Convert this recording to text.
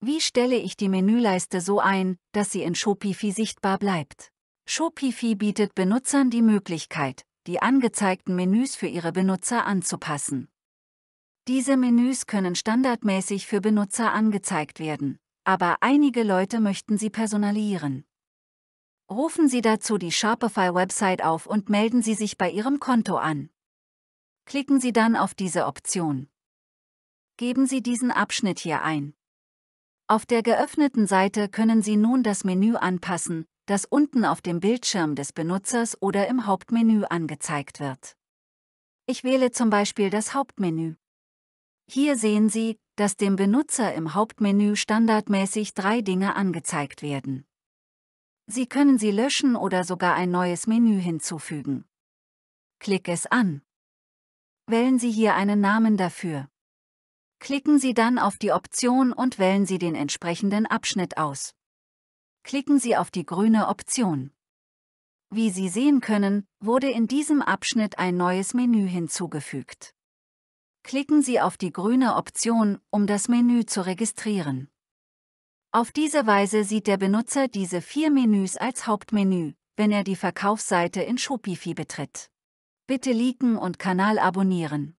Wie stelle ich die Menüleiste so ein, dass sie in Shopify sichtbar bleibt? Shopify bietet Benutzern die Möglichkeit, die angezeigten Menüs für ihre Benutzer anzupassen. Diese Menüs können standardmäßig für Benutzer angezeigt werden, aber einige Leute möchten sie personalisieren. Rufen Sie dazu die Shopify-Website auf und melden Sie sich bei Ihrem Konto an. Klicken Sie dann auf diese Option. Geben Sie diesen Abschnitt hier ein. Auf der geöffneten Seite können Sie nun das Menü anpassen, das unten auf dem Bildschirm des Benutzers oder im Hauptmenü angezeigt wird. Ich wähle zum Beispiel das Hauptmenü. Hier sehen Sie, dass dem Benutzer im Hauptmenü standardmäßig drei Dinge angezeigt werden. Sie können sie löschen oder sogar ein neues Menü hinzufügen. Klick es an. Wählen Sie hier einen Namen dafür. Klicken Sie dann auf die Option und wählen Sie den entsprechenden Abschnitt aus. Klicken Sie auf die grüne Option. Wie Sie sehen können, wurde in diesem Abschnitt ein neues Menü hinzugefügt. Klicken Sie auf die grüne Option, um das Menü zu registrieren. Auf diese Weise sieht der Benutzer diese vier Menüs als Hauptmenü, wenn er die Verkaufsseite in Shopify betritt. Bitte liken und Kanal abonnieren.